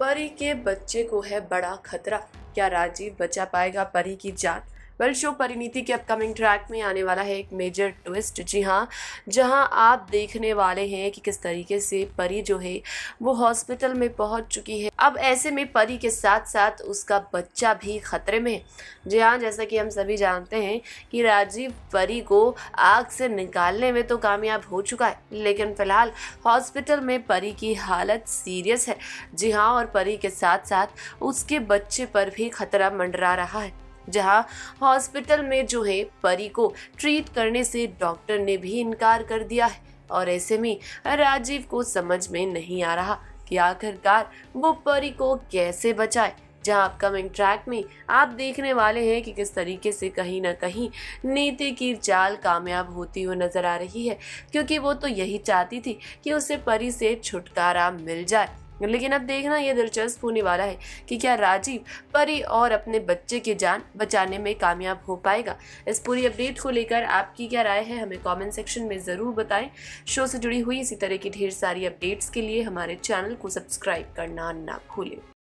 परी के बच्चे को है बड़ा खतरा क्या राजीव बचा पाएगा परी की जान वेल शो परिणीति के अपकमिंग ट्रैक में आने वाला है एक मेजर ट्विस्ट जी हाँ जहाँ आप देखने वाले हैं कि किस तरीके से परी जो है वो हॉस्पिटल में पहुँच चुकी है अब ऐसे में परी के साथ साथ उसका बच्चा भी खतरे में है जी हाँ जैसा कि हम सभी जानते हैं कि राजीव परी को आग से निकालने में तो कामयाब हो चुका है लेकिन फ़िलहाल हॉस्पिटल में परी की हालत सीरियस है जी हाँ और परी के साथ साथ उसके बच्चे पर भी खतरा मंडरा रहा है जहां हॉस्पिटल में जो है परी को ट्रीट करने से डॉक्टर ने भी इनकार कर दिया है और ऐसे में राजीव को समझ में नहीं आ रहा कि आखिरकार वो परी को कैसे बचाए जहां अपकमिंग ट्रैक में आप देखने वाले हैं कि किस तरीके से कहीं ना कहीं नीति की चाल कामयाब होती हुई नजर आ रही है क्योंकि वो तो यही चाहती थी कि उसे परी से छुटकारा मिल जाए लेकिन अब देखना यह दिलचस्प होने वाला है कि क्या राजीव परी और अपने बच्चे की जान बचाने में कामयाब हो पाएगा इस पूरी अपडेट को लेकर आपकी क्या राय है हमें कमेंट सेक्शन में ज़रूर बताएं शो से जुड़ी हुई इसी तरह की ढेर सारी अपडेट्स के लिए हमारे चैनल को सब्सक्राइब करना ना भूलें